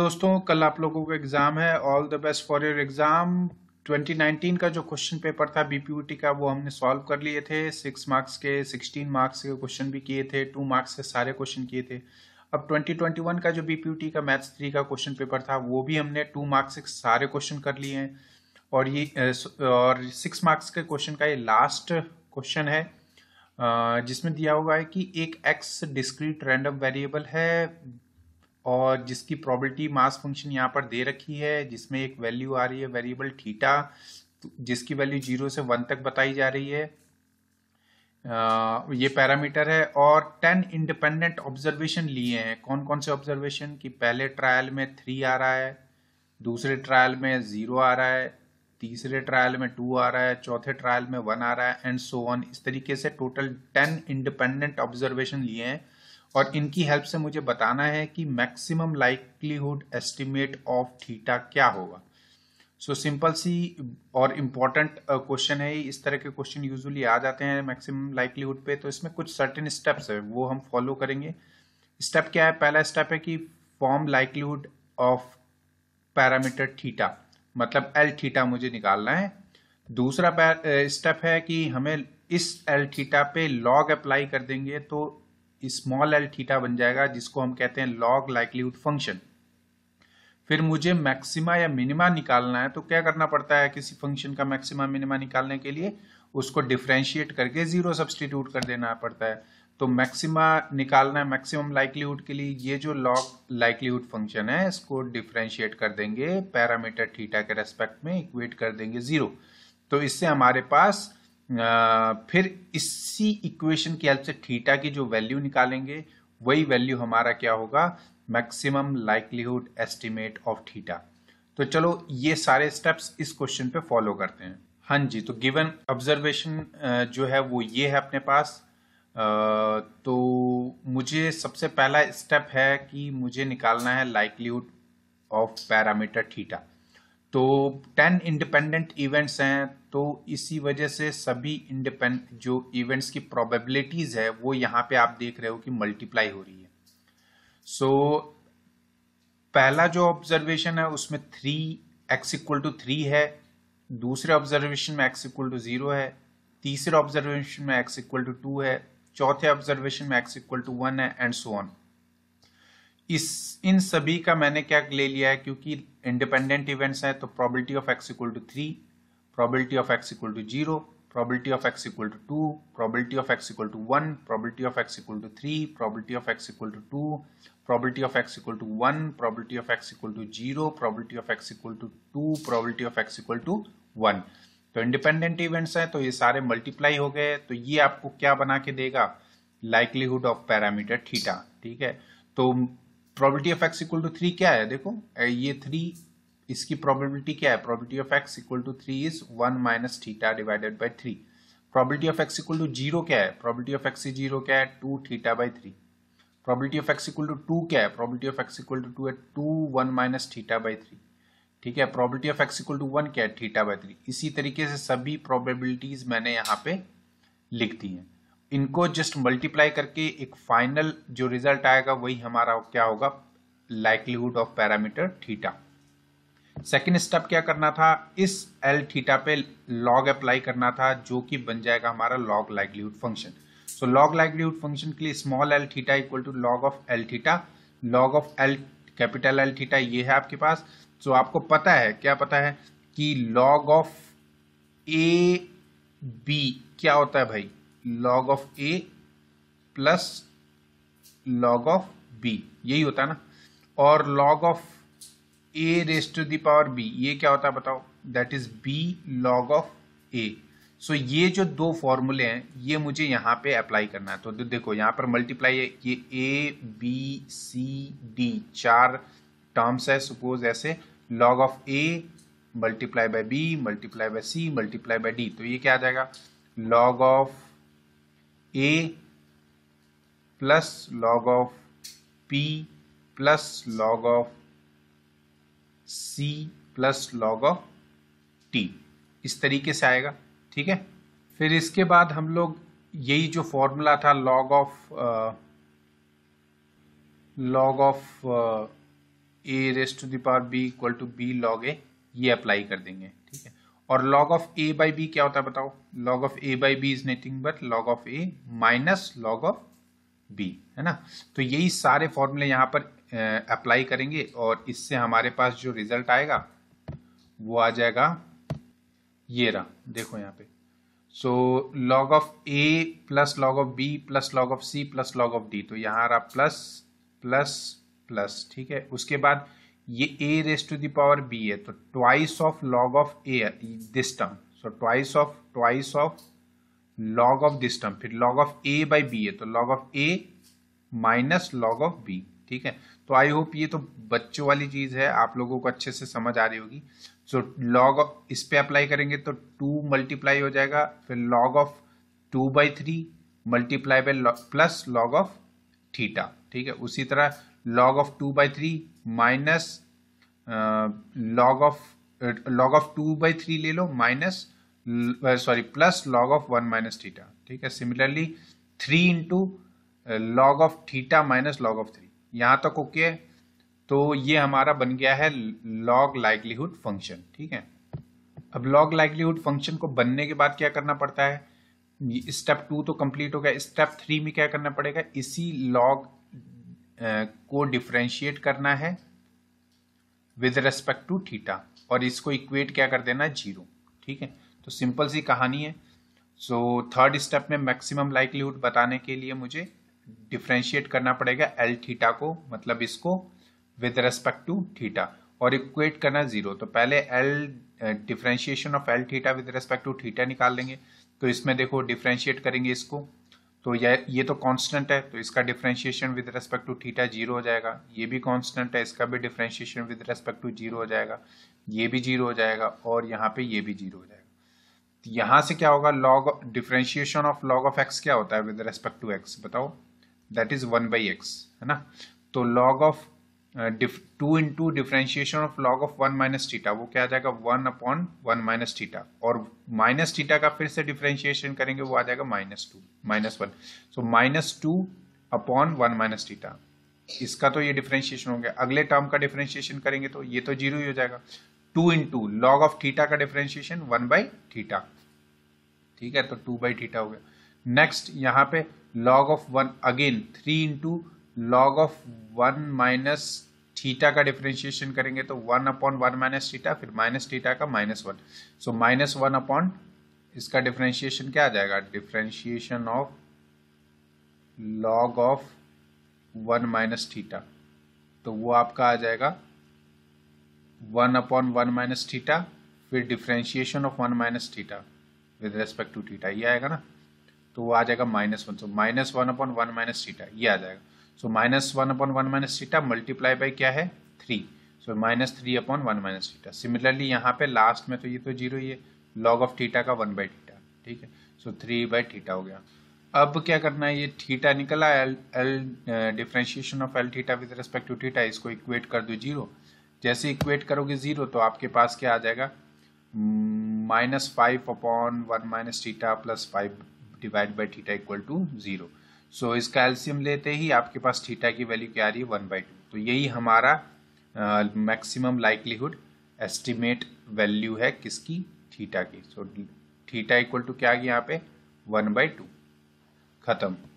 दोस्तों कल आप लोगों का एग्ज़ाम है all the best for your exam 2019 का जो क्वेश्चन पेपर था बीपीयूटी का वो हमने सॉल्व कर लिए थे सिक्स मार्क्स के सिक्सटीन मार्क्स के क्वेश्चन भी किए थे टू मार्क्स के सारे क्वेश्चन किए थे अब 2021 का जो बीपीयूटी का मैथ्स थ्री का क्वेश्चन पेपर था वो भी हमने टू मार्क्स के सारे क्वेश्चन कर लिए हैं और ये और सिक्स मार्क्स के क्वेश्चन का ये लास्ट क्वेश्चन है जिसमें दिया हुआ है कि एक एक्स डिस्क्रीट रैंडम वेरिएबल है और जिसकी प्रॉबिलिटी मास फंक्शन यहाँ पर दे रखी है जिसमें एक वैल्यू आ रही है वेरिएबल थीटा तो जिसकी वैल्यू जीरो से वन तक बताई जा रही है आ, ये पैरामीटर है और टेन इंडिपेंडेंट ऑब्जर्वेशन लिए हैं कौन कौन से ऑब्जर्वेशन कि पहले ट्रायल में थ्री आ रहा है दूसरे ट्रायल में ज़ीरो आ रहा है तीसरे ट्रायल में टू आ रहा है चौथे ट्रायल में वन आ रहा है एंड सो ऑन इस तरीके से टोटल टेन इंडिपेंडेंट ऑब्जर्वेशन लिए हैं और इनकी हेल्प से मुझे बताना है कि maximum likelihood estimate of theta क्या होगा सो सिंपल सी और इम्पॉर्टेंट क्वेश्चन है इस तरह के क्वेश्चन यूजुअली आ जाते हैं मैक्सिमम लाइकलीहुड पे तो इसमें कुछ सर्टेन स्टेप्स है वो हम फॉलो करेंगे स्टेप क्या है पहला स्टेप है कि form likelihood of parameter theta मतलब एल थीटा मुझे निकालना है दूसरा स्टेप है कि हमें इस एल थीटा पे लॉग अप्लाई कर देंगे तो स्मॉल एल थीटा बन जाएगा जिसको हम कहते हैं लॉग लाइकलीहुड फंक्शन फिर मुझे मैक्सिमा या मिनिमा निकालना है तो क्या करना पड़ता है किसी फंक्शन का मैक्सिमा मिनिमा निकालने के लिए उसको डिफ्रेंशिएट करके जीरो सब्सटीट्यूट कर देना पड़ता है तो मैक्सिमा निकालना है मैक्सिमम लाइकलीहुड के लिए ये जो लॉग लाइकलीहुड फंक्शन है इसको डिफ्रेंशिएट कर देंगे पैरामीटर थीटा के रेस्पेक्ट में इक्वेट कर देंगे जीरो तो इससे हमारे पास फिर इसी इक्वेशन की हेल्प से थीटा की जो वैल्यू निकालेंगे वही वैल्यू हमारा क्या होगा maximum likelihood estimate of theta तो चलो ये सारे स्टेप्स इस क्वेश्चन पे फॉलो करते हैं हाँ जी तो गिवन ऑब्जर्वेशन जो है वो ये है अपने पास तो मुझे सबसे पहला स्टेप है कि मुझे निकालना है लाइकलीहुड ऑफ पैरामीटर थीटा तो टेन इंडिपेंडेंट इवेंट्स हैं तो इसी वजह से सभी इंडिपेंड जो इवेंट्स की प्रोबेबिलिटीज है वो यहाँ पे आप देख रहे हो कि मल्टीप्लाई हो रही है सो so, पहला जो ऑब्जर्वेशन है उसमें three x equal to three है दूसरे ऑब्जर्वेशन में एक्स इक्वल टू जीरो है तीसरे ऑब्जर्वेशन में एक्स इक्वल टू टू है चौथे ऑब्जर्वेशन में एक्स इक्वल टू वन है एंड सो ऑन इस इन सभी का मैंने क्या ले लिया है क्योंकि इंडिपेंडेंट इवेंट्स हैं तो probability of x equal to three probability of x equal to zero probability of x equal to two probability of x equal to one probability of x equal to three probability of x equal to two probability of x equal to one probability of x equal to zero probability of x equal to two probability of x equal to one तो independent events हैं तो ये सारे multiply हो गए तो ये आपको क्या बना के देगा लाइकलीहुड ऑफ पैरामीटर थीटा ठीक है तो probability of x equal to three क्या है देखो ये थ्री इसकी प्रॉबिलिटी क्या है probability of x equal to three is one minus theta divided by three probability of x equal to zero क्या है प्रॉबिलिटी ऑफ एक्स जीरो क्या है two theta by three probability of x equal to two क्या है probability of x equal to two है two one minus theta by three ठीक है probability of x equal to one क्या है theta by three इसी तरीके से सभी प्रॉबिलिटीज मैंने यहाँ पे लिख दी हैं इनको जस्ट मल्टीप्लाई करके एक फाइनल जो रिजल्ट आएगा वही हमारा क्या होगा likelihood of parameter theta second step क्या करना था इस एल थीटा पे लॉग अप्लाई करना था जो कि बन जाएगा हमारा log likelihood function so log likelihood function के लिए small L theta equal to log of L theta log of L capital L theta ये है आपके पास सो so आपको पता है क्या पता है कि लॉग ऑफ ए बी क्या होता है भाई log of a plus log of b यही होता है ना और log of a raise to the power b ये क्या होता है बताओ that is b log of a so ये जो दो फॉर्मूले हैं ये मुझे यहाँ पे अप्लाई करना है तो देखो यहाँ पर मल्टीप्लाई है ये ए बी सी डी चार टर्म्स है सपोज ऐसे log of a multiply by b multiply by c multiply by d तो ये क्या आ जाएगा log of a plus log of p plus log of c plus log of t इस तरीके से आएगा ठीक है फिर इसके बाद हम लोग यही जो फॉर्मूला था log of uh, log of a raise to the power b equal to b log a ये अप्लाई कर देंगे ठीक है और log of a by b क्या होता है बताओ log of a by b is nothing but log of a minus log of b है ना तो यही सारे फॉर्मूले यहाँ पर अप्लाई करेंगे और इससे हमारे पास जो रिजल्ट आएगा वो आ जाएगा ये रहा देखो यहाँ पे so log of a plus log of b plus log of c plus log of d तो यहाँ रहा प्लस प्लस प्लस ठीक है उसके बाद ये a raise to the power b है तो twice of log of a this term so twice of twice of log of this term फिर log of a by b है तो log of a minus log of b ठीक है तो I hope ये तो बच्चों वाली चीज़ है आप लोगों को अच्छे से समझ आ रही होगी सो लॉग ऑफ इस पे अप्लाई करेंगे तो टू मल्टीप्लाई हो जाएगा फिर log of two by three multiply by plus log of theta ठीक है उसी तरह log of two by three minus log of log of two by three ले लो minus sorry plus log of one minus theta ठीक है similarly three into log of theta minus log of three यहाँ तक okay है तो ये हमारा बन गया है लॉग लाइवलीहुड फंक्शन ठीक है अब लॉग लाइवलीहुड फंक्शन को बनने के बाद क्या करना पड़ता है स्टेप टू तो कंप्लीट हो गया स्टेप थ्री में क्या करना पड़ेगा इसी लॉग को डिफ्रेंशिएट करना है विद रेस्पेक्ट टू थीटा और इसको इक्वेट क्या कर देना जीरो ठीक है तो सिंपल सी कहानी है सो थर्ड स्टेप में मैक्सिमम लाइकलीहुड बताने के लिए मुझे डिफ्रेंशिएट करना पड़ेगा एल थीटा को मतलब इसको विद रेस्पेक्ट टू थीटा और इक्वेट करना जीरो तो पहले L differentiation of L theta with respect to theta निकाल लेंगे तो इसमें देखो डिफ्रेंशिएट करेंगे इसको तो ये तो कांस्टेंट है तो इसका differentiation with respect to theta zero हो जाएगा ये भी कांस्टेंट है इसका भी differentiation with respect to zero हो जाएगा ये भी जीरो हो जाएगा और यहाँ पे ये भी जीरो हो जाएगा तो यहाँ से क्या होगा log differentiation of log of x क्या होता है विद रेस्पेक्ट टू एक्स बताओ that is one by x है ना तो log of two into differentiation of log of one minus theta वो क्या आ जाएगा one upon one minus theta और माइनस थीटा का फिर से डिफ्रेंशिएशन करेंगे वो आ जाएगा minus two minus one so minus two upon one minus theta इसका तो ये डिफ्रेंशिएशन हो गया अगले टर्म का डिफ्रेंशिएशन करेंगे तो ये तो जीरो ही हो जाएगा two into log of theta का डिफ्रेंशिएशन वन बाई थीटा ठीक है तो टू बाई थीटा हो गया नेक्स्ट यहाँ पे log of one again three into log of one minus theta का डिफ्रेंशिएशन करेंगे तो one upon one minus theta फिर माइनस थीटा का minus one so minus one upon इसका डिफ्रेंशिएशन क्या आ जाएगा differentiation of log of one minus theta तो वो आपका आ जाएगा one upon one minus theta फिर differentiation of one minus theta with respect to theta ये आएगा ना तो वो आ जाएगा minus one so minus one upon one minus theta ये आ जाएगा so minus one upon one minus theta multiply by क्या है three so minus three upon one minus theta similarly यहाँ पे लास्ट में तो ये तो जीरो ही है लॉग ऑफ थीटा का वन बाई थीटा ठीक है सो थ्री बाई थीटा हो गया अब क्या करना है ये थीटा निकला L L differentiation of L theta with respect to theta इसको इक्वेट कर दो जीरो जैसे इक्वेट करोगे जीरो तो आपके पास क्या आ जाएगा minus five upon one minus theta plus five divide by theta equal to zero so इसका एल्सियम लेते ही आपके पास थीटा की वैल्यू क्या आ रही है वन बाई टू तो यही हमारा मैक्सिमम लाइकलीहुड एस्टिमेट वैल्यू है किसकी थीटा की so so, theta equal to क्या आ गया यहाँ पे वन बाई टू खत्म